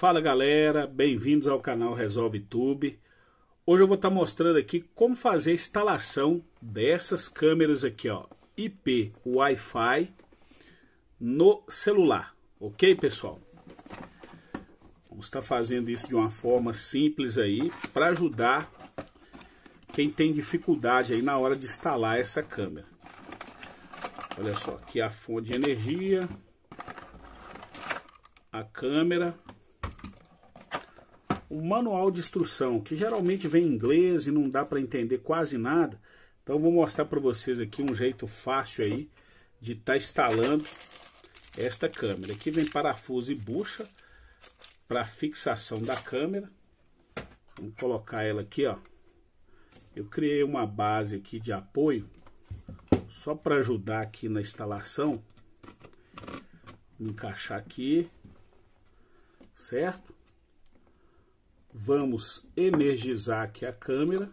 Fala galera, bem-vindos ao canal Resolve Tube. Hoje eu vou estar tá mostrando aqui como fazer a instalação dessas câmeras aqui, ó, IP Wi-Fi no celular, ok pessoal? Vamos estar tá fazendo isso de uma forma simples aí para ajudar quem tem dificuldade aí na hora de instalar essa câmera. Olha só, aqui a fonte de energia, a câmera, o manual de instrução, que geralmente vem em inglês e não dá para entender quase nada. Então vou mostrar para vocês aqui um jeito fácil aí de estar tá instalando esta câmera. Aqui vem parafuso e bucha para fixação da câmera. Vamos colocar ela aqui, ó. Eu criei uma base aqui de apoio só para ajudar aqui na instalação. Vou encaixar aqui, certo? Vamos energizar aqui a câmera.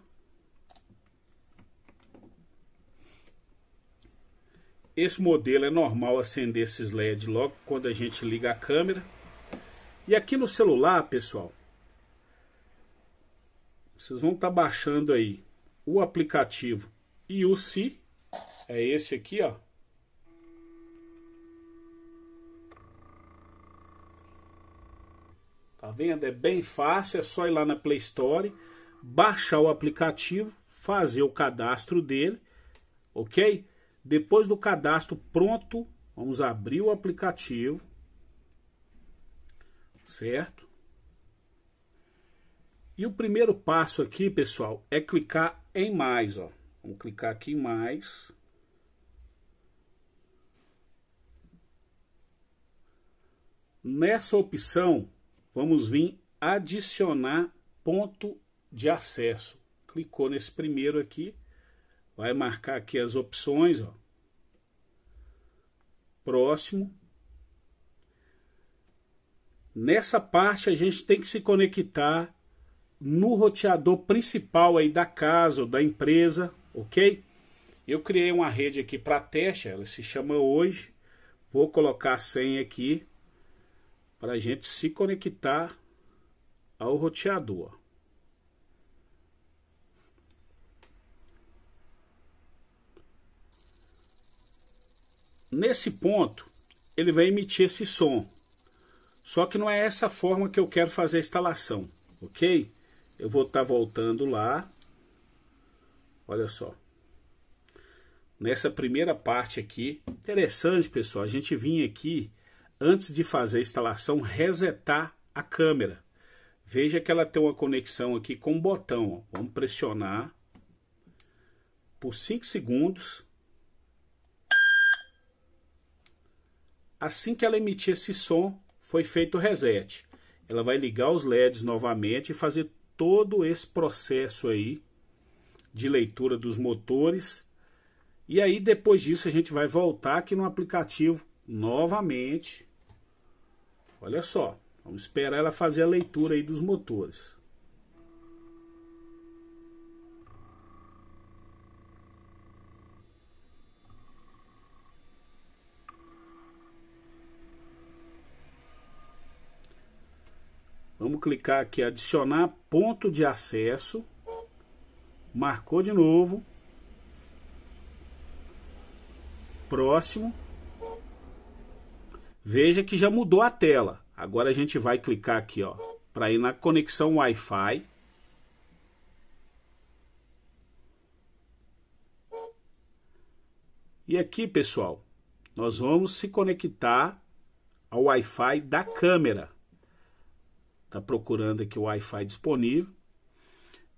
Esse modelo é normal acender esses LEDs logo quando a gente liga a câmera. E aqui no celular, pessoal, vocês vão estar tá baixando aí o aplicativo IUC, é esse aqui, ó. Tá vendo? É bem fácil, é só ir lá na Play Store, baixar o aplicativo, fazer o cadastro dele, ok? Depois do cadastro pronto, vamos abrir o aplicativo, certo? E o primeiro passo aqui, pessoal, é clicar em mais, ó. Vamos clicar aqui em mais. Nessa opção, vamos vir adicionar ponto de acesso. Clicou nesse primeiro aqui, vai marcar aqui as opções, ó. Próximo. Nessa parte a gente tem que se conectar no roteador principal aí da casa ou da empresa, ok? Eu criei uma rede aqui para teste, ela se chama hoje. Vou colocar a senha aqui para a gente se conectar ao roteador. Nesse ponto, ele vai emitir esse som. Só que não é essa forma que eu quero fazer a instalação, ok? Eu vou estar tá voltando lá. Olha só. Nessa primeira parte aqui, interessante, pessoal, a gente vinha aqui antes de fazer a instalação, resetar a câmera. Veja que ela tem uma conexão aqui com o um botão. Ó. Vamos pressionar por 5 segundos. Assim que ela emitir esse som, foi feito o reset. Ela vai ligar os LEDs novamente e fazer todo esse processo aí de leitura dos motores. E aí, depois disso, a gente vai voltar aqui no aplicativo novamente. Olha só, vamos esperar ela fazer a leitura aí dos motores. Vamos clicar aqui, adicionar ponto de acesso. Marcou de novo. Próximo. Veja que já mudou a tela. Agora a gente vai clicar aqui, ó, para ir na conexão Wi-Fi. E aqui, pessoal, nós vamos se conectar ao Wi-Fi da câmera. Tá procurando aqui o Wi-Fi disponível.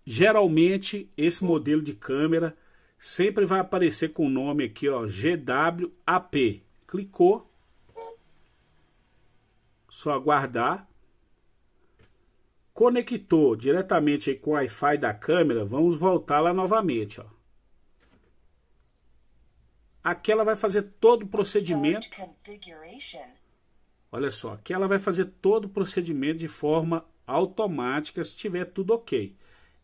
Geralmente, esse modelo de câmera sempre vai aparecer com o nome aqui, ó, GWAP. Clicou, só aguardar. Conectou diretamente com o Wi-Fi da câmera, vamos voltar lá novamente. Ó. Aqui ela vai fazer todo o procedimento. Olha só, aqui ela vai fazer todo o procedimento de forma automática, se tiver tudo ok.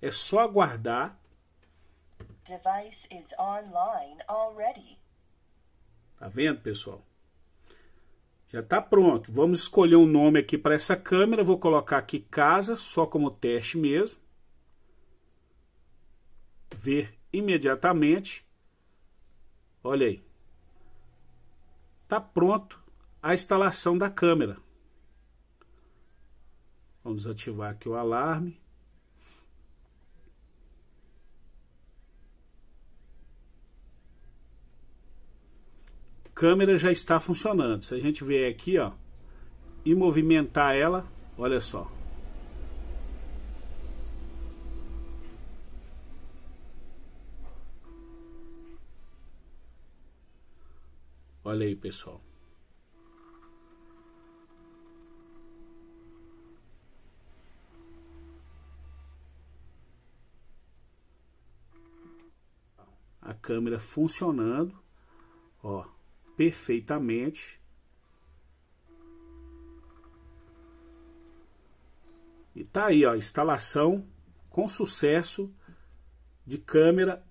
É só aguardar. Tá vendo, pessoal? Já está pronto. Vamos escolher um nome aqui para essa câmera. Vou colocar aqui casa, só como teste mesmo. Ver imediatamente. Olha aí. Está pronto a instalação da câmera. Vamos ativar aqui o alarme. câmera já está funcionando. Se a gente vier aqui, ó, e movimentar ela, olha só. Olha aí, pessoal. A câmera funcionando, ó perfeitamente. E tá aí, ó, instalação com sucesso de câmera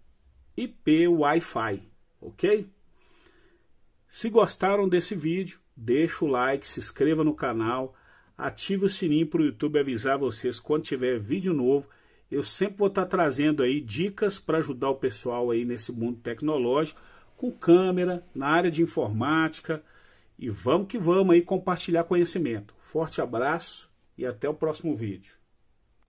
IP Wi-Fi, ok? Se gostaram desse vídeo, deixa o like, se inscreva no canal, ative o sininho para o YouTube avisar vocês quando tiver vídeo novo. Eu sempre vou estar tá trazendo aí dicas para ajudar o pessoal aí nesse mundo tecnológico com câmera, na área de informática. E vamos que vamos aí compartilhar conhecimento. Forte abraço e até o próximo vídeo.